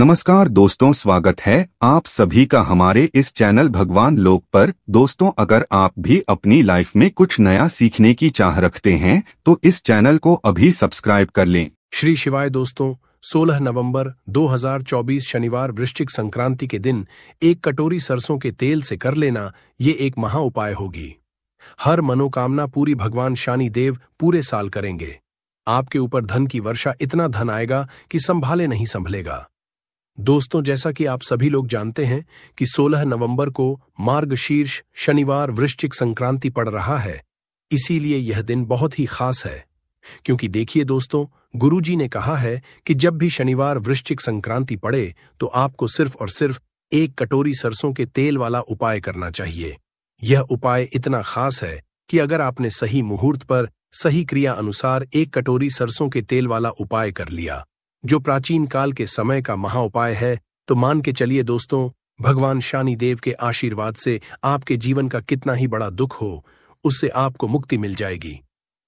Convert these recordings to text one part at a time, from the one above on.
नमस्कार दोस्तों स्वागत है आप सभी का हमारे इस चैनल भगवान लोक पर दोस्तों अगर आप भी अपनी लाइफ में कुछ नया सीखने की चाह रखते हैं तो इस चैनल को अभी सब्सक्राइब कर लें श्री शिवाय दोस्तों 16 नवंबर 2024 शनिवार वृश्चिक संक्रांति के दिन एक कटोरी सरसों के तेल से कर लेना ये एक महा उपाय होगी हर मनोकामना पूरी भगवान शानी देव पूरे साल करेंगे आपके ऊपर धन की वर्षा इतना धन आएगा कि संभाले नहीं संभलेगा दोस्तों जैसा कि आप सभी लोग जानते हैं कि 16 नवंबर को मार्गशीर्ष शनिवार वृश्चिक संक्रांति पड़ रहा है इसीलिए यह दिन बहुत ही खास है क्योंकि देखिए दोस्तों गुरुजी ने कहा है कि जब भी शनिवार वृश्चिक संक्रांति पड़े तो आपको सिर्फ और सिर्फ एक कटोरी सरसों के तेल वाला उपाय करना चाहिए यह उपाय इतना खास है कि अगर आपने सही मुहूर्त पर सही क्रिया अनुसार एक कटोरी सरसों के तेल वाला उपाय कर लिया जो प्राचीन काल के समय का महा उपाय है तो मान के चलिए दोस्तों भगवान शानी देव के आशीर्वाद से आपके जीवन का कितना ही बड़ा दुख हो उससे आपको मुक्ति मिल जाएगी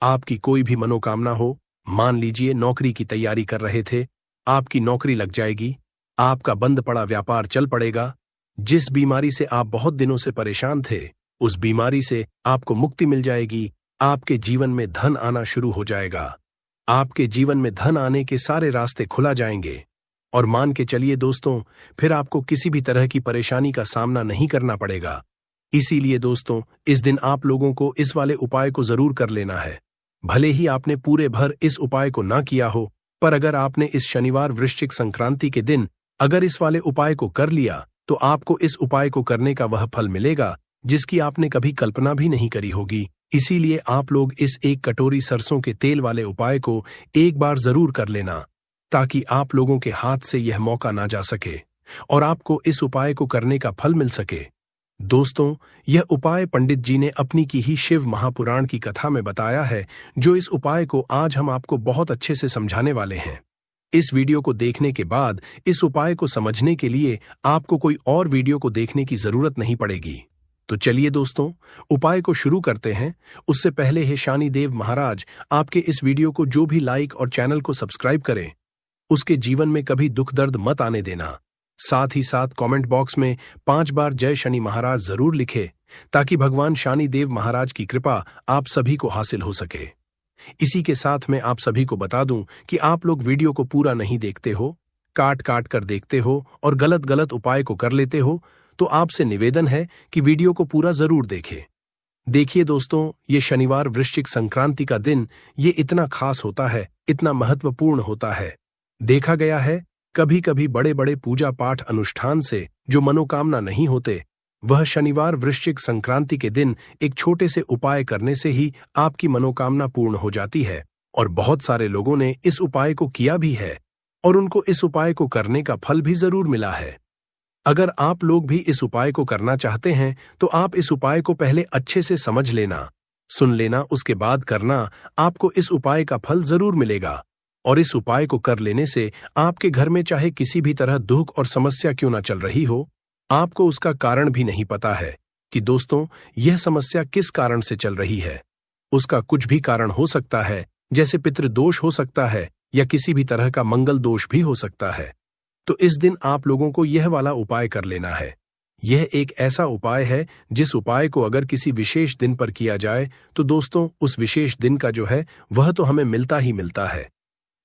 आपकी कोई भी मनोकामना हो मान लीजिए नौकरी की तैयारी कर रहे थे आपकी नौकरी लग जाएगी आपका बंद पड़ा व्यापार चल पड़ेगा जिस बीमारी से आप बहुत दिनों से परेशान थे उस बीमारी से आपको मुक्ति मिल जाएगी आपके जीवन में धन आना शुरू हो जाएगा आपके जीवन में धन आने के सारे रास्ते खुला जाएंगे और मान के चलिए दोस्तों फिर आपको किसी भी तरह की परेशानी का सामना नहीं करना पड़ेगा इसीलिए दोस्तों इस दिन आप लोगों को इस वाले उपाय को जरूर कर लेना है भले ही आपने पूरे भर इस उपाय को ना किया हो पर अगर आपने इस शनिवार वृश्चिक संक्रांति के दिन अगर इस वाले उपाय को कर लिया तो आपको इस उपाय को करने का वह फल मिलेगा जिसकी आपने कभी कल्पना भी नहीं करी होगी इसीलिए आप लोग इस एक कटोरी सरसों के तेल वाले उपाय को एक बार जरूर कर लेना ताकि आप लोगों के हाथ से यह मौका ना जा सके और आपको इस उपाय को करने का फल मिल सके दोस्तों यह उपाय पंडित जी ने अपनी की ही शिव महापुराण की कथा में बताया है जो इस उपाय को आज हम आपको बहुत अच्छे से समझाने वाले हैं इस वीडियो को देखने के बाद इस उपाय को समझने के लिए आपको कोई और वीडियो को देखने की जरूरत नहीं पड़ेगी तो चलिए दोस्तों उपाय को शुरू करते हैं उससे पहले हे शानी देव महाराज आपके इस वीडियो को जो भी लाइक और चैनल को सब्सक्राइब करें उसके जीवन में कभी दुख दर्द मत आने देना साथ ही साथ कमेंट बॉक्स में पांच बार जय शनि महाराज जरूर लिखे ताकि भगवान शानी देव महाराज की कृपा आप सभी को हासिल हो सके इसी के साथ मैं आप सभी को बता दूं कि आप लोग वीडियो को पूरा नहीं देखते हो काट काट कर देखते हो और गलत गलत उपाय को कर लेते हो तो आपसे निवेदन है कि वीडियो को पूरा जरूर देखें देखिए दोस्तों ये शनिवार वृश्चिक संक्रांति का दिन ये इतना खास होता है इतना महत्वपूर्ण होता है देखा गया है कभी कभी बड़े बड़े पूजा पाठ अनुष्ठान से जो मनोकामना नहीं होते वह शनिवार वृश्चिक संक्रांति के दिन एक छोटे से उपाय करने से ही आपकी मनोकामना पूर्ण हो जाती है और बहुत सारे लोगों ने इस उपाय को किया भी है और उनको इस उपाय को करने का फल भी जरूर मिला है अगर आप लोग भी इस उपाय को करना चाहते हैं तो आप इस उपाय को पहले अच्छे से समझ लेना सुन लेना उसके बाद करना आपको इस उपाय का फल जरूर मिलेगा और इस उपाय को कर लेने से आपके घर में चाहे किसी भी तरह दुख और समस्या क्यों ना चल रही हो आपको उसका कारण भी नहीं पता है कि दोस्तों यह समस्या किस कारण से चल रही है उसका कुछ भी कारण हो सकता है जैसे पितृदोष हो सकता है या किसी भी तरह का मंगल दोष भी हो सकता है तो इस दिन आप लोगों को यह वाला उपाय कर लेना है यह एक ऐसा उपाय है जिस उपाय को अगर किसी विशेष दिन पर किया जाए तो दोस्तों उस विशेष दिन का जो है वह तो हमें मिलता ही मिलता है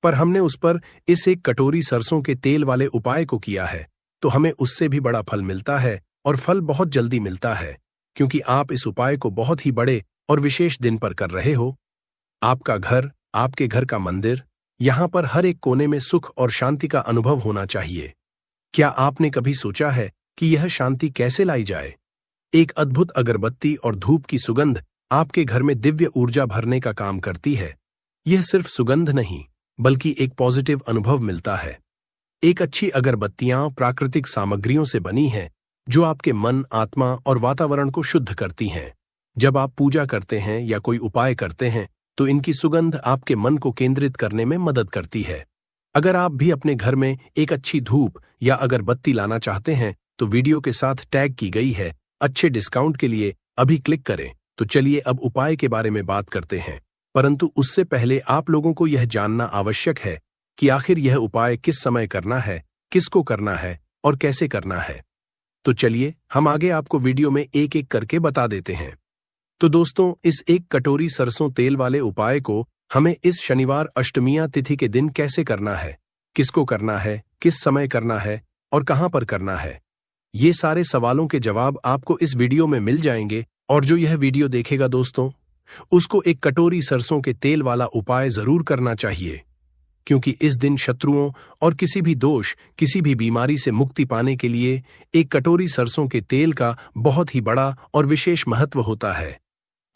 पर हमने उस पर इस एक कटोरी सरसों के तेल वाले उपाय को किया है तो हमें उससे भी बड़ा फल मिलता है और फल बहुत जल्दी मिलता है क्योंकि आप इस उपाय को बहुत ही बड़े और विशेष दिन पर कर रहे हो आपका घर आपके घर का मंदिर यहां पर हर एक कोने में सुख और शांति का अनुभव होना चाहिए क्या आपने कभी सोचा है कि यह शांति कैसे लाई जाए एक अद्भुत अगरबत्ती और धूप की सुगंध आपके घर में दिव्य ऊर्जा भरने का काम करती है यह सिर्फ सुगंध नहीं बल्कि एक पॉजिटिव अनुभव मिलता है एक अच्छी अगरबत्तियां प्राकृतिक सामग्रियों से बनी हैं जो आपके मन आत्मा और वातावरण को शुद्ध करती हैं जब आप पूजा करते हैं या कोई उपाय करते हैं तो इनकी सुगंध आपके मन को केंद्रित करने में मदद करती है अगर आप भी अपने घर में एक अच्छी धूप या अगरबत्ती लाना चाहते हैं तो वीडियो के साथ टैग की गई है अच्छे डिस्काउंट के लिए अभी क्लिक करें तो चलिए अब उपाय के बारे में बात करते हैं परंतु उससे पहले आप लोगों को यह जानना आवश्यक है कि आखिर यह उपाय किस समय करना है किसको करना है और कैसे करना है तो चलिए हम आगे आपको वीडियो में एक एक करके बता देते हैं तो दोस्तों इस एक कटोरी सरसों तेल वाले उपाय को हमें इस शनिवार अष्टमिया तिथि के दिन कैसे करना है किसको करना है किस समय करना है और कहां पर करना है ये सारे सवालों के जवाब आपको इस वीडियो में मिल जाएंगे और जो यह वीडियो देखेगा दोस्तों उसको एक कटोरी सरसों के तेल वाला उपाय जरूर करना चाहिए क्योंकि इस दिन शत्रुओं और किसी भी दोष किसी भी बीमारी से मुक्ति पाने के लिए एक कटोरी सरसों के तेल का बहुत ही बड़ा और विशेष महत्व होता है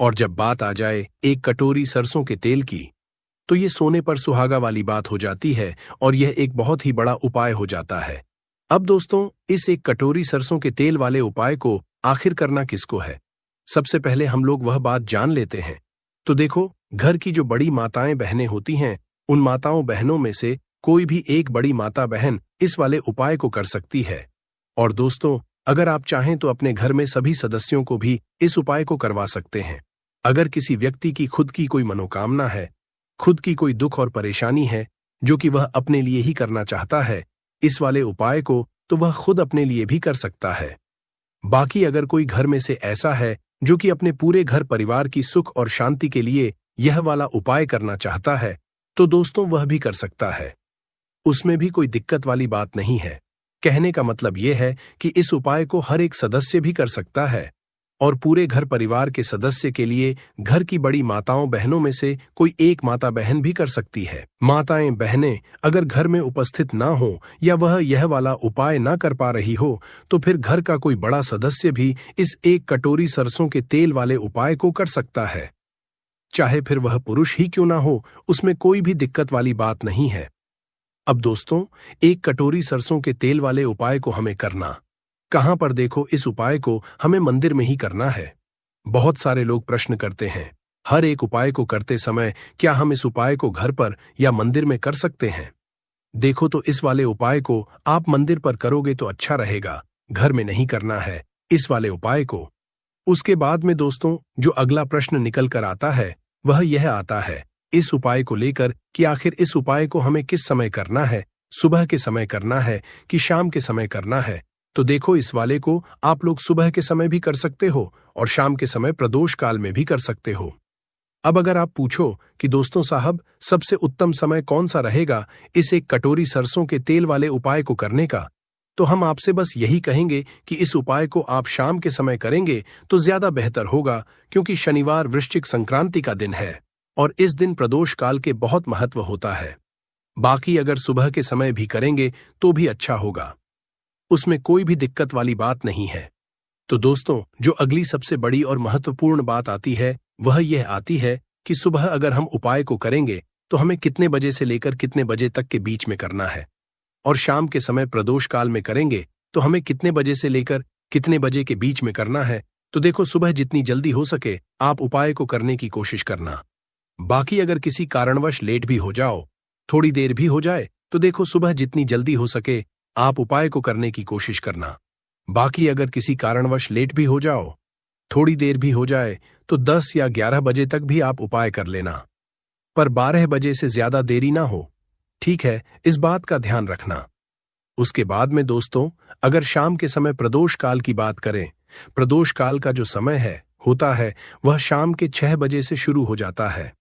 और जब बात आ जाए एक कटोरी सरसों के तेल की तो ये सोने पर सुहागा वाली बात हो जाती है और यह एक बहुत ही बड़ा उपाय हो जाता है अब दोस्तों इस एक कटोरी सरसों के तेल वाले उपाय को आखिर करना किसको है सबसे पहले हम लोग वह बात जान लेते हैं तो देखो घर की जो बड़ी माताएं बहनें होती हैं उन माताओं बहनों में से कोई भी एक बड़ी माता बहन इस वाले उपाय को कर सकती है और दोस्तों अगर आप चाहें तो अपने घर में सभी सदस्यों को भी इस उपाय को करवा सकते हैं अगर किसी व्यक्ति की खुद की कोई मनोकामना है खुद की कोई दुख और परेशानी है जो कि वह अपने लिए ही करना चाहता है इस वाले उपाय को तो वह खुद अपने लिए भी कर सकता है बाकी अगर कोई घर में से ऐसा है जो कि अपने पूरे घर परिवार की सुख और शांति के लिए यह वाला उपाय करना चाहता है तो दोस्तों वह भी कर सकता है उसमें भी कोई दिक्कत वाली बात नहीं है कहने का मतलब यह है कि इस उपाय को हर एक सदस्य भी कर सकता है और पूरे घर परिवार के सदस्य के लिए घर की बड़ी माताओं बहनों में से कोई एक माता बहन भी कर सकती है माताएं बहनें अगर घर में उपस्थित ना हो या वह यह वाला उपाय ना कर पा रही हो तो फिर घर का कोई बड़ा सदस्य भी इस एक कटोरी सरसों के तेल वाले उपाय को कर सकता है चाहे फिर वह पुरुष ही क्यों ना हो उसमें कोई भी दिक्कत वाली बात नहीं है अब दोस्तों एक कटोरी सरसों के तेल वाले उपाय को हमें करना कहां पर देखो इस उपाय को हमें मंदिर में ही करना है बहुत सारे लोग प्रश्न करते हैं हर एक उपाय को करते समय क्या हम इस उपाय को घर पर या मंदिर में कर सकते हैं देखो तो इस वाले उपाय को आप मंदिर पर करोगे तो अच्छा रहेगा घर में नहीं करना है इस वाले उपाय को उसके बाद में दोस्तों जो अगला प्रश्न निकल कर आता है वह यह आता है इस उपाय को लेकर कि आखिर इस उपाय को हमें किस समय करना है सुबह के समय करना है कि शाम के समय करना है तो देखो इस वाले को आप लोग सुबह के समय भी कर सकते हो और शाम के समय प्रदोष काल में भी कर सकते हो अब अगर आप पूछो कि दोस्तों साहब सबसे उत्तम समय कौन सा रहेगा इस एक कटोरी सरसों के तेल वाले उपाय को करने का तो हम आपसे बस यही कहेंगे कि इस उपाय को आप शाम के समय करेंगे तो ज्यादा बेहतर होगा क्योंकि शनिवार वृश्चिक संक्रांति का दिन है और इस दिन प्रदोष काल के बहुत महत्व होता है बाकी अगर सुबह के समय भी करेंगे तो भी अच्छा होगा उसमें कोई भी दिक्कत वाली बात नहीं है तो दोस्तों जो अगली सबसे बड़ी और महत्वपूर्ण बात आती है वह यह आती है कि सुबह अगर हम उपाय को करेंगे तो हमें कितने बजे से लेकर कितने बजे तक के बीच में करना है और शाम के समय प्रदोष काल में करेंगे तो हमें कितने बजे से लेकर कितने बजे के बीच में करना है तो देखो सुबह जितनी जल्दी हो सके आप उपाय को करने की कोशिश करना बाकी अगर किसी कारणवश लेट भी हो जाओ थोड़ी देर भी हो जाए तो देखो सुबह जितनी जल्दी हो सके आप उपाय को करने की कोशिश करना बाकी अगर किसी कारणवश लेट भी हो जाओ थोड़ी देर भी हो जाए तो 10 या 11 बजे तक भी आप उपाय कर लेना पर 12 बजे से ज्यादा देरी ना हो ठीक है इस बात का ध्यान रखना उसके बाद में दोस्तों अगर शाम के समय प्रदोष काल की बात करें प्रदोष काल का जो समय है होता है वह शाम के छह बजे से शुरू हो जाता है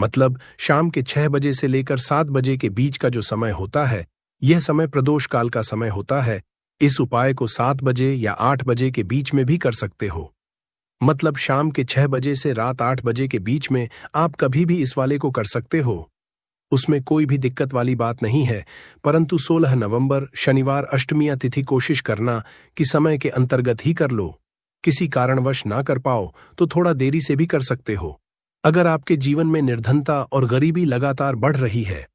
मतलब शाम के छह बजे से लेकर सात बजे के बीच का जो समय होता है यह समय प्रदोष काल का समय होता है इस उपाय को सात बजे या आठ बजे के बीच में भी कर सकते हो मतलब शाम के छह बजे से रात आठ बजे के बीच में आप कभी भी इस वाले को कर सकते हो उसमें कोई भी दिक्कत वाली बात नहीं है परंतु 16 नवंबर शनिवार अष्टमिया तिथि कोशिश करना कि समय के अंतर्गत ही कर लो किसी कारणवश ना कर पाओ तो थोड़ा देरी से भी कर सकते हो अगर आपके जीवन में निर्धनता और गरीबी लगातार बढ़ रही है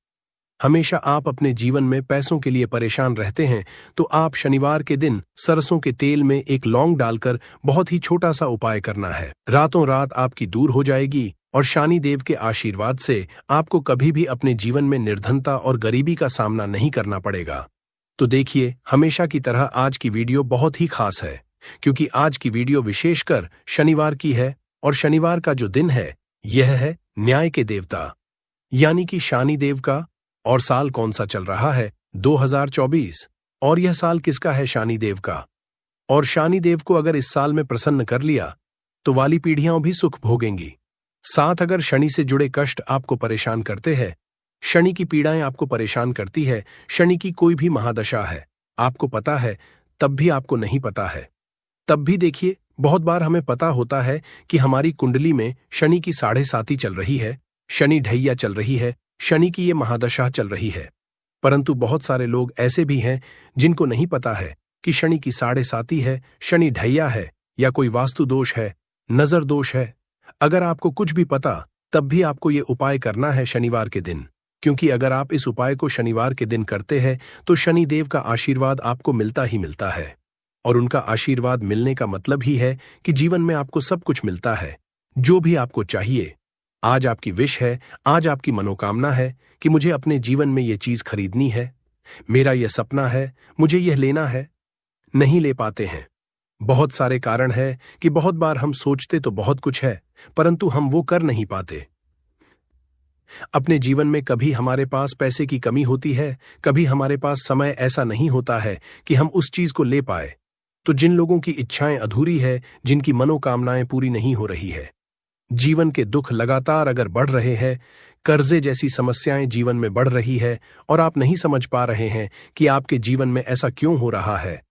हमेशा आप अपने जीवन में पैसों के लिए परेशान रहते हैं तो आप शनिवार के दिन सरसों के तेल में एक लौंग डालकर बहुत ही छोटा सा उपाय करना है रातों रात आपकी दूर हो जाएगी और शानी देव के आशीर्वाद से आपको कभी भी अपने जीवन में निर्धनता और गरीबी का सामना नहीं करना पड़ेगा तो देखिए हमेशा की तरह आज की वीडियो बहुत ही खास है क्योंकि आज की वीडियो विशेषकर शनिवार की है और शनिवार का जो दिन है यह है न्याय के देवता यानी कि शानी देव का और साल कौन सा चल रहा है 2024 और यह साल किसका है शानी देव का और शानी देव को अगर इस साल में प्रसन्न कर लिया तो वाली पीढ़ियां भी सुख भोगेंगी साथ अगर शनि से जुड़े कष्ट आपको परेशान करते हैं शनि की पीड़ाएं आपको परेशान करती है शनि की कोई भी महादशा है आपको पता है तब भी आपको नहीं पता है तब भी देखिए बहुत बार हमें पता होता है कि हमारी कुंडली में शनि की साढ़े साथी चल रही है शनि ढैया चल रही है शनि की ये महादशा चल रही है परंतु बहुत सारे लोग ऐसे भी हैं जिनको नहीं पता है कि शनि की साढ़े साती है शनि ढैया है या कोई वास्तु दोष है नजर दोष है अगर आपको कुछ भी पता तब भी आपको ये उपाय करना है शनिवार के दिन क्योंकि अगर आप इस उपाय को शनिवार के दिन करते हैं तो शनि देव का आशीर्वाद आपको मिलता ही मिलता है और उनका आशीर्वाद मिलने का मतलब ही है कि जीवन में आपको सब कुछ मिलता है जो भी आपको चाहिए आज आपकी विश है आज आपकी मनोकामना है कि मुझे अपने जीवन में यह चीज खरीदनी है मेरा यह सपना है मुझे यह लेना है नहीं ले पाते हैं बहुत सारे कारण है कि बहुत बार हम सोचते तो बहुत कुछ है परंतु हम वो कर नहीं पाते अपने जीवन में कभी हमारे पास पैसे की कमी होती है कभी हमारे पास समय ऐसा नहीं होता है कि हम उस चीज को ले पाए तो जिन लोगों की इच्छाएं अधूरी है जिनकी मनोकामनाएं पूरी नहीं हो रही है जीवन के दुख लगातार अगर बढ़ रहे हैं कर्जे जैसी समस्याएं जीवन में बढ़ रही है और आप नहीं समझ पा रहे हैं कि आपके जीवन में ऐसा क्यों हो रहा है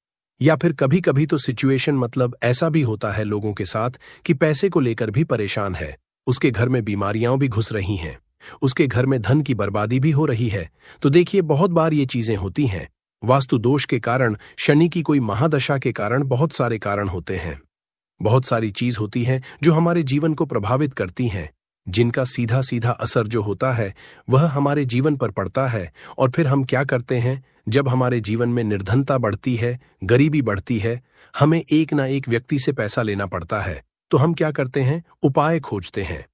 या फिर कभी कभी तो सिचुएशन मतलब ऐसा भी होता है लोगों के साथ कि पैसे को लेकर भी परेशान है उसके घर में बीमारियां भी घुस रही हैं उसके घर में धन की बर्बादी भी हो रही है तो देखिए बहुत बार ये चीजें होती हैं वास्तु दोष के कारण शनि की कोई महादशा के कारण बहुत सारे कारण होते हैं बहुत सारी चीज होती हैं जो हमारे जीवन को प्रभावित करती हैं जिनका सीधा सीधा असर जो होता है वह हमारे जीवन पर पड़ता है और फिर हम क्या करते हैं जब हमारे जीवन में निर्धनता बढ़ती है गरीबी बढ़ती है हमें एक ना एक व्यक्ति से पैसा लेना पड़ता है तो हम क्या करते हैं उपाय खोजते हैं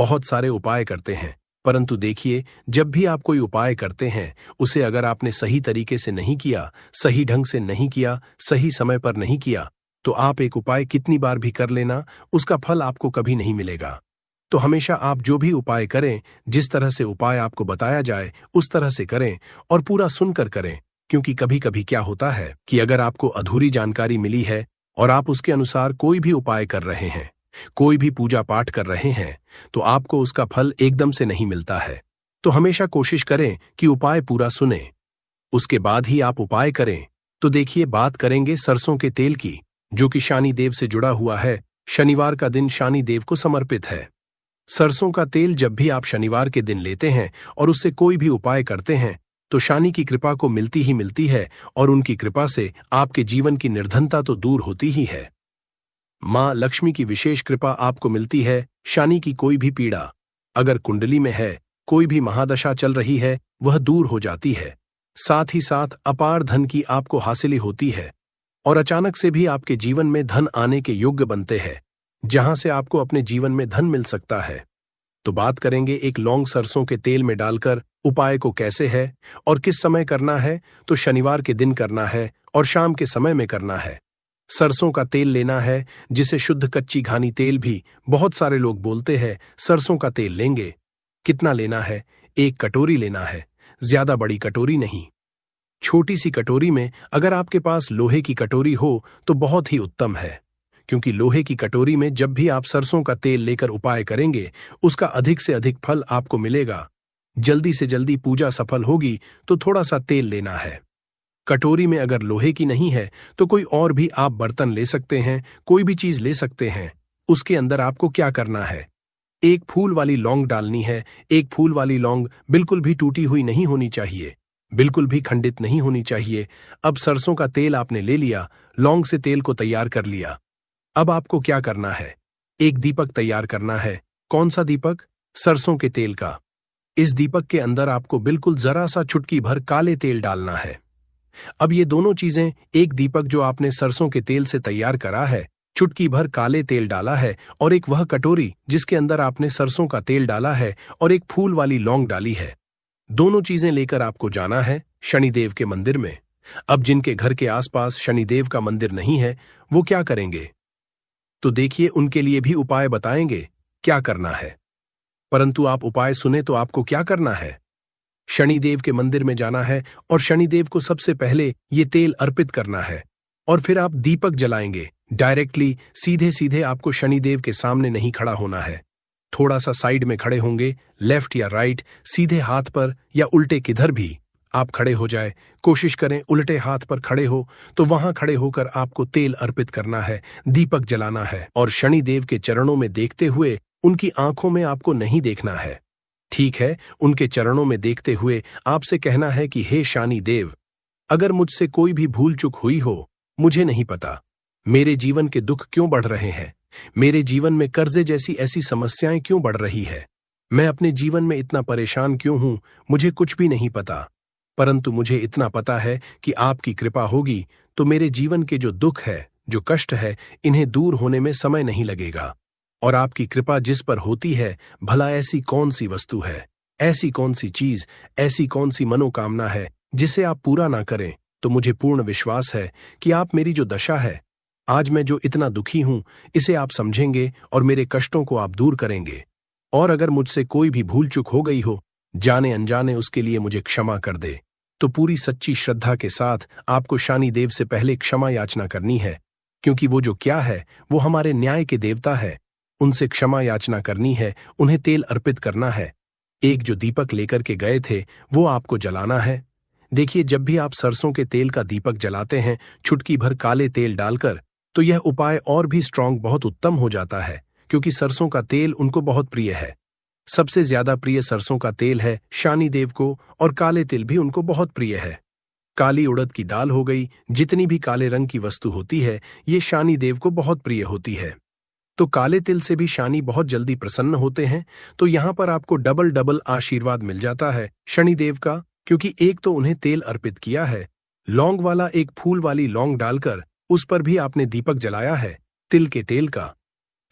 बहुत सारे उपाय करते हैं परंतु देखिए जब भी आप कोई उपाय करते हैं उसे अगर आपने सही तरीके से नहीं किया सही ढंग से नहीं किया सही समय पर नहीं किया तो आप एक उपाय कितनी बार भी कर लेना उसका फल आपको कभी नहीं मिलेगा तो हमेशा आप जो भी उपाय करें जिस तरह से उपाय आपको बताया जाए उस तरह से करें और पूरा सुनकर करें क्योंकि कभी कभी क्या होता है कि अगर आपको अधूरी जानकारी मिली है और आप उसके अनुसार कोई भी उपाय कर रहे हैं कोई भी पूजा पाठ कर रहे हैं तो आपको उसका फल एकदम से नहीं मिलता है तो हमेशा कोशिश करें कि उपाय पूरा सुने उसके बाद ही आप उपाय करें तो देखिए बात करेंगे सरसों के तेल की जो कि शानी देव से जुड़ा हुआ है शनिवार का दिन शानी देव को समर्पित है सरसों का तेल जब भी आप शनिवार के दिन लेते हैं और उससे कोई भी उपाय करते हैं तो शानी की कृपा को मिलती ही मिलती है और उनकी कृपा से आपके जीवन की निर्धनता तो दूर होती ही है मां लक्ष्मी की विशेष कृपा आपको मिलती है शानी की कोई भी पीड़ा अगर कुंडली में है कोई भी महादशा चल रही है वह दूर हो जाती है साथ ही साथ अपार धन की आपको हासिली होती है और अचानक से भी आपके जीवन में धन आने के योग्य बनते हैं जहां से आपको अपने जीवन में धन मिल सकता है तो बात करेंगे एक लौंग सरसों के तेल में डालकर उपाय को कैसे है और किस समय करना है तो शनिवार के दिन करना है और शाम के समय में करना है सरसों का तेल लेना है जिसे शुद्ध कच्ची घानी तेल भी बहुत सारे लोग बोलते हैं सरसों का तेल लेंगे कितना लेना है एक कटोरी लेना है ज्यादा बड़ी कटोरी नहीं छोटी सी कटोरी में अगर आपके पास लोहे की कटोरी हो तो बहुत ही उत्तम है क्योंकि लोहे की कटोरी में जब भी आप सरसों का तेल लेकर उपाय करेंगे उसका अधिक से अधिक फल आपको मिलेगा जल्दी से जल्दी पूजा सफल होगी तो थोड़ा सा तेल लेना है कटोरी में अगर लोहे की नहीं है तो कोई और भी आप बर्तन ले सकते हैं कोई भी चीज ले सकते हैं उसके अंदर आपको क्या करना है एक फूल वाली लौंग डालनी है एक फूल वाली लौंग बिल्कुल भी टूटी हुई नहीं होनी चाहिए बिल्कुल भी खंडित नहीं होनी चाहिए अब सरसों का तेल आपने ले लिया लौंग से तेल को तैयार कर लिया अब आपको क्या करना है एक दीपक तैयार करना है कौन सा दीपक सरसों के तेल का इस दीपक के अंदर आपको बिल्कुल जरा सा चुटकी भर काले तेल डालना है अब ये दोनों चीजें एक दीपक जो आपने सरसों के तेल से तैयार करा है चुटकी भर काले तेल डाला है और एक वह कटोरी जिसके अंदर आपने सरसों का तेल डाला है और एक फूल वाली लौंग डाली है दोनों चीजें लेकर आपको जाना है शनिदेव के मंदिर में अब जिनके घर के आसपास शनिदेव का मंदिर नहीं है वो क्या करेंगे तो देखिए उनके लिए भी उपाय बताएंगे क्या करना है परंतु आप उपाय सुने तो आपको क्या करना है शनिदेव के मंदिर में जाना है और शनिदेव को सबसे पहले ये तेल अर्पित करना है और फिर आप दीपक जलाएंगे डायरेक्टली सीधे सीधे आपको शनिदेव के सामने नहीं खड़ा होना है थोड़ा सा साइड में खड़े होंगे लेफ्ट या राइट सीधे हाथ पर या उल्टे किधर भी आप खड़े हो जाए कोशिश करें उल्टे हाथ पर खड़े हो तो वहां खड़े होकर आपको तेल अर्पित करना है दीपक जलाना है और शनि देव के चरणों में देखते हुए उनकी आंखों में आपको नहीं देखना है ठीक है उनके चरणों में देखते हुए आपसे कहना है कि हे शानी देव अगर मुझसे कोई भी भूल चुक हुई हो मुझे नहीं पता मेरे जीवन के दुख क्यों बढ़ रहे हैं मेरे जीवन में कर्जे जैसी ऐसी समस्याएं क्यों बढ़ रही है मैं अपने जीवन में इतना परेशान क्यों हूं मुझे कुछ भी नहीं पता परंतु मुझे इतना पता है कि आपकी कृपा होगी तो मेरे जीवन के जो दुख है जो कष्ट है इन्हें दूर होने में समय नहीं लगेगा और आपकी कृपा जिस पर होती है भला ऐसी कौन सी वस्तु है ऐसी कौन सी चीज ऐसी कौन सी मनोकामना है जिसे आप पूरा ना करें तो मुझे पूर्ण विश्वास है कि आप मेरी जो दशा है आज मैं जो इतना दुखी हूं इसे आप समझेंगे और मेरे कष्टों को आप दूर करेंगे और अगर मुझसे कोई भी भूल चुक हो गई हो जाने अनजाने उसके लिए मुझे क्षमा कर दे तो पूरी सच्ची श्रद्धा के साथ आपको शानी देव से पहले क्षमा याचना करनी है क्योंकि वो जो क्या है वो हमारे न्याय के देवता है उनसे क्षमा याचना करनी है उन्हें तेल अर्पित करना है एक जो दीपक लेकर के गए थे वो आपको जलाना है देखिए जब भी आप सरसों के तेल का दीपक जलाते हैं छुटकी भर काले तेल डालकर तो यह उपाय और भी स्ट्रांग बहुत उत्तम हो जाता है क्योंकि सरसों का तेल उनको बहुत प्रिय है सबसे ज्यादा प्रिय सरसों का तेल है शानी देव को और काले तिल भी उनको बहुत प्रिय है काली उड़द की दाल हो गई जितनी भी काले रंग की वस्तु होती है ये शानी देव को बहुत प्रिय होती है तो काले तिल से भी शानी बहुत जल्दी प्रसन्न होते हैं तो यहां पर आपको डबल डबल आशीर्वाद मिल जाता है शनिदेव का क्योंकि एक तो उन्हें तेल अर्पित किया है लौंग वाला एक फूल वाली लौंग डालकर उस पर भी आपने दीपक जलाया है तिल के तेल का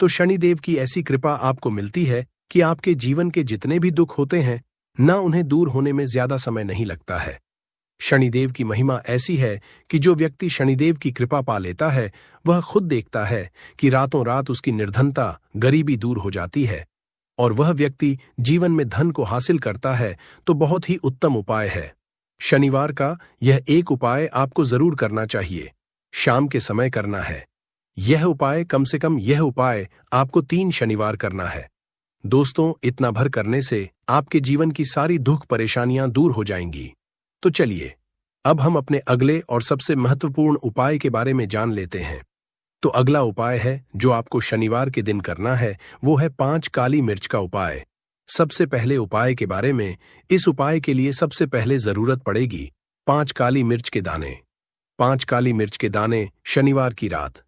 तो शनिदेव की ऐसी कृपा आपको मिलती है कि आपके जीवन के जितने भी दुख होते हैं ना उन्हें दूर होने में ज्यादा समय नहीं लगता है शनिदेव की महिमा ऐसी है कि जो व्यक्ति शनिदेव की कृपा पा लेता है वह खुद देखता है कि रातों रात उसकी निर्धनता गरीबी दूर हो जाती है और वह व्यक्ति जीवन में धन को हासिल करता है तो बहुत ही उत्तम उपाय है शनिवार का यह एक उपाय आपको जरूर करना चाहिए शाम के समय करना है यह उपाय कम से कम यह उपाय आपको तीन शनिवार करना है दोस्तों इतना भर करने से आपके जीवन की सारी दुख परेशानियां दूर हो जाएंगी तो चलिए अब हम अपने अगले और सबसे महत्वपूर्ण उपाय के बारे में जान लेते हैं तो अगला उपाय है जो आपको शनिवार के दिन करना है वो है पांच काली मिर्च का उपाय सबसे पहले उपाय के बारे में इस उपाय के लिए सबसे पहले जरूरत पड़ेगी पांच काली मिर्च के दाने पांच काली मिर्च के दाने शनिवार की रात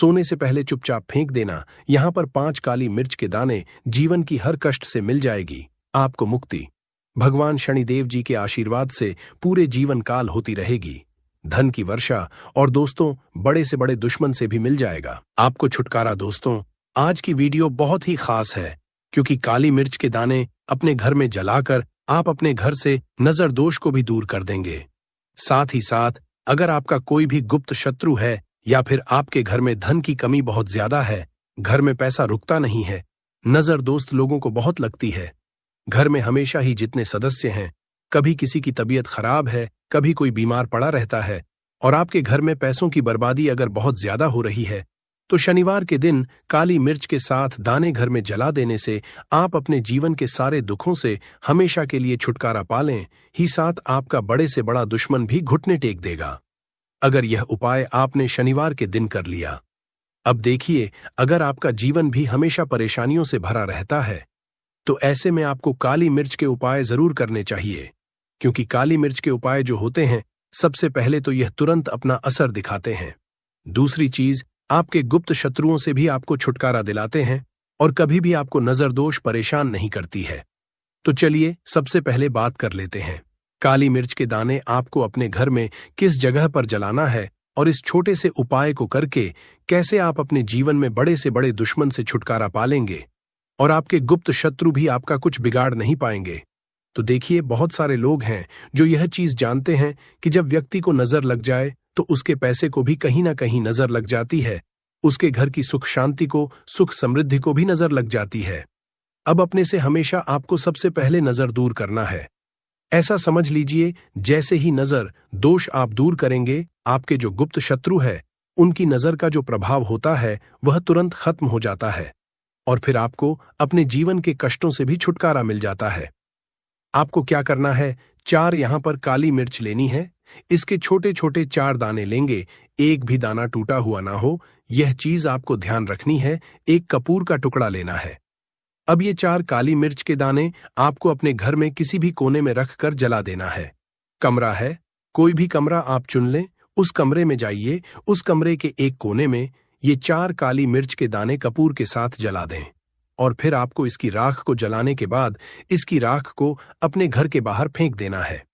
सोने से पहले चुपचाप फेंक देना यहां पर पांच काली मिर्च के दाने जीवन की हर कष्ट से मिल जाएगी आपको मुक्ति भगवान शनिदेव जी के आशीर्वाद से पूरे जीवन काल होती रहेगी धन की वर्षा और दोस्तों बड़े से बड़े दुश्मन से भी मिल जाएगा आपको छुटकारा दोस्तों आज की वीडियो बहुत ही खास है क्योंकि काली मिर्च के दाने अपने घर में जलाकर आप अपने घर से नजर दोष को भी दूर कर देंगे साथ ही साथ अगर आपका कोई भी गुप्त शत्रु है या फिर आपके घर में धन की कमी बहुत ज्यादा है घर में पैसा रुकता नहीं है नजर दोस्त लोगों को बहुत लगती है घर में हमेशा ही जितने सदस्य हैं कभी किसी की तबीयत खराब है कभी कोई बीमार पड़ा रहता है और आपके घर में पैसों की बर्बादी अगर बहुत ज्यादा हो रही है तो शनिवार के दिन काली मिर्च के साथ दाने घर में जला देने से आप अपने जीवन के सारे दुखों से हमेशा के लिए छुटकारा पा लें ही साथ आपका बड़े से बड़ा दुश्मन भी घुटने टेक देगा अगर यह उपाय आपने शनिवार के दिन कर लिया अब देखिए अगर आपका जीवन भी हमेशा परेशानियों से भरा रहता है तो ऐसे में आपको काली मिर्च के उपाय जरूर करने चाहिए क्योंकि काली मिर्च के उपाय जो होते हैं सबसे पहले तो यह तुरंत अपना असर दिखाते हैं दूसरी चीज आपके गुप्त शत्रुओं से भी आपको छुटकारा दिलाते हैं और कभी भी आपको नजरदोष परेशान नहीं करती है तो चलिए सबसे पहले बात कर लेते हैं काली मिर्च के दाने आपको अपने घर में किस जगह पर जलाना है और इस छोटे से उपाय को करके कैसे आप अपने जीवन में बड़े से बड़े दुश्मन से छुटकारा पालेंगे और आपके गुप्त शत्रु भी आपका कुछ बिगाड़ नहीं पाएंगे तो देखिए बहुत सारे लोग हैं जो यह चीज जानते हैं कि जब व्यक्ति को नजर लग जाए तो उसके पैसे को भी कहीं ना कहीं नजर लग जाती है उसके घर की सुख शांति को सुख समृद्धि को भी नजर लग जाती है अब अपने से हमेशा आपको सबसे पहले नजर दूर करना है ऐसा समझ लीजिए जैसे ही नजर दोष आप दूर करेंगे आपके जो गुप्त शत्रु है उनकी नजर का जो प्रभाव होता है वह तुरंत खत्म हो जाता है और फिर आपको अपने जीवन के कष्टों से भी छुटकारा मिल जाता है आपको क्या करना है चार यहां पर काली मिर्च लेनी है इसके छोटे छोटे चार दाने लेंगे एक भी दाना टूटा हुआ ना हो यह चीज आपको ध्यान रखनी है एक कपूर का टुकड़ा लेना है अब ये चार काली मिर्च के दाने आपको अपने घर में किसी भी कोने में रखकर जला देना है कमरा है कोई भी कमरा आप चुन लें उस कमरे में जाइए उस कमरे के एक कोने में ये चार काली मिर्च के दाने कपूर के साथ जला दें और फिर आपको इसकी राख को जलाने के बाद इसकी राख को अपने घर के बाहर फेंक देना है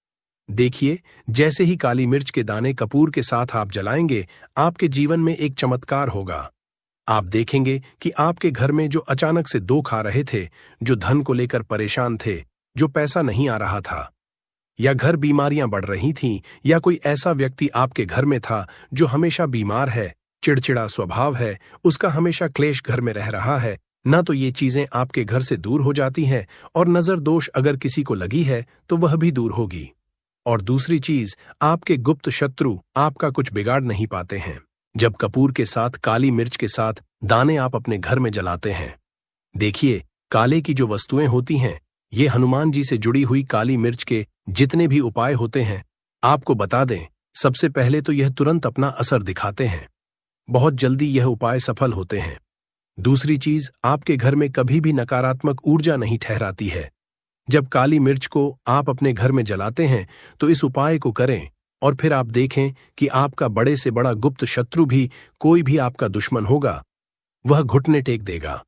देखिए जैसे ही काली मिर्च के दाने कपूर के साथ आप जलाएंगे आपके जीवन में एक चमत्कार होगा आप देखेंगे कि आपके घर में जो अचानक से दो खा रहे थे जो धन को लेकर परेशान थे जो पैसा नहीं आ रहा था या घर बीमारियां बढ़ रही थीं या कोई ऐसा व्यक्ति आपके घर में था जो हमेशा बीमार है चिड़चिड़ा स्वभाव है उसका हमेशा क्लेश घर में रह रहा है न तो ये चीजें आपके घर से दूर हो जाती हैं और नजर दोष अगर किसी को लगी है तो वह भी दूर होगी और दूसरी चीज आपके गुप्त शत्रु आपका कुछ बिगाड़ नहीं पाते हैं जब कपूर के साथ काली मिर्च के साथ दाने आप अपने घर में जलाते हैं देखिए काले की जो वस्तुएं होती हैं ये हनुमान जी से जुड़ी हुई काली मिर्च के जितने भी उपाय होते हैं आपको बता दें सबसे पहले तो यह तुरंत अपना असर दिखाते हैं बहुत जल्दी यह उपाय सफल होते हैं दूसरी चीज आपके घर में कभी भी नकारात्मक ऊर्जा नहीं ठहराती है जब काली मिर्च को आप अपने घर में जलाते हैं तो इस उपाय को करें और फिर आप देखें कि आपका बड़े से बड़ा गुप्त शत्रु भी कोई भी आपका दुश्मन होगा वह घुटने टेक देगा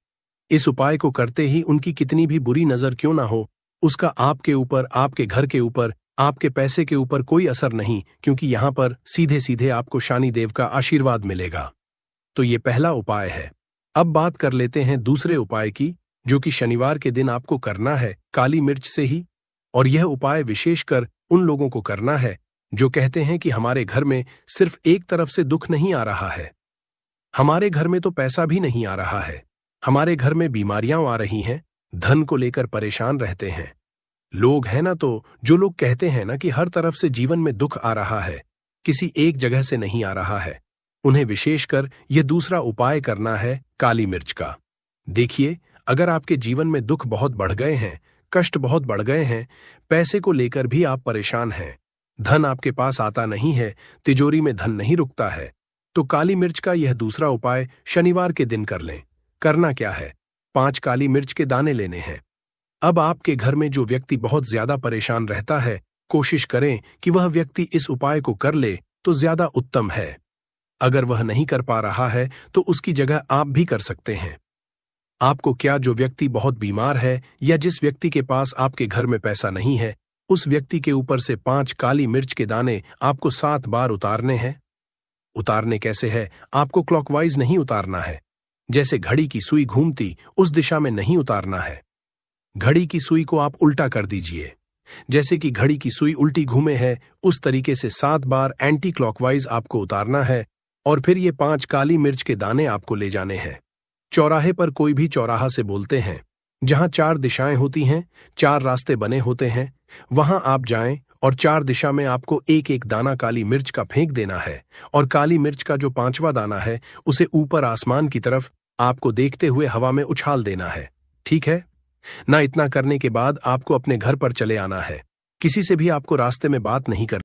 इस उपाय को करते ही उनकी कितनी भी बुरी नजर क्यों ना हो उसका आपके ऊपर आपके घर के ऊपर आपके पैसे के ऊपर कोई असर नहीं क्योंकि यहां पर सीधे सीधे आपको शानी देव का आशीर्वाद मिलेगा तो ये पहला उपाय है अब बात कर लेते हैं दूसरे उपाय की जो कि शनिवार के दिन आपको करना है काली मिर्च से ही और यह उपाय विशेषकर उन लोगों को करना है जो कहते हैं कि हमारे घर में सिर्फ एक तरफ से दुख नहीं आ रहा है हमारे घर में तो पैसा भी नहीं आ रहा है हमारे घर में बीमारियां आ रही हैं धन को लेकर परेशान रहते हैं लोग हैं ना तो जो लोग कहते हैं ना कि हर तरफ से जीवन में दुख आ रहा है किसी एक जगह से नहीं आ रहा है उन्हें विशेषकर यह दूसरा उपाय करना है काली मिर्च का देखिए अगर आपके जीवन में दुख बहुत बढ़ गए हैं कष्ट बहुत बढ़ गए हैं पैसे को लेकर भी आप परेशान हैं धन आपके पास आता नहीं है तिजोरी में धन नहीं रुकता है तो काली मिर्च का यह दूसरा उपाय शनिवार के दिन कर लें करना क्या है पांच काली मिर्च के दाने लेने हैं अब आपके घर में जो व्यक्ति बहुत ज्यादा परेशान रहता है कोशिश करें कि वह व्यक्ति इस उपाय को कर ले तो ज्यादा उत्तम है अगर वह नहीं कर पा रहा है तो उसकी जगह आप भी कर सकते हैं आपको क्या जो व्यक्ति बहुत बीमार है या जिस व्यक्ति के पास आपके घर में पैसा नहीं है उस व्यक्ति के ऊपर से पांच काली मिर्च के दाने आपको सात बार उतारने हैं उतारने कैसे है आपको क्लॉकवाइज नहीं उतारना है जैसे घड़ी की सुई घूमती उस दिशा में नहीं उतारना है घड़ी की सुई को आप उल्टा कर दीजिए जैसे कि घड़ी की सुई उल्टी घूमे है उस तरीके से सात बार एंटी क्लॉकवाइज आपको उतारना है और फिर ये पांच काली मिर्च के दाने आपको ले जाने हैं चौराहे पर कोई भी चौराहा से बोलते हैं जहां चार दिशाएं होती हैं चार रास्ते बने होते हैं वहां आप जाएं और चार दिशा में आपको एक एक दाना काली मिर्च का फेंक देना है और काली मिर्च का जो पांचवा दाना है उसे ऊपर आसमान की तरफ आपको देखते हुए हवा में उछाल देना है ठीक है ना इतना करने के बाद आपको अपने घर पर चले आना है किसी से भी आपको रास्ते में बात नहीं करनी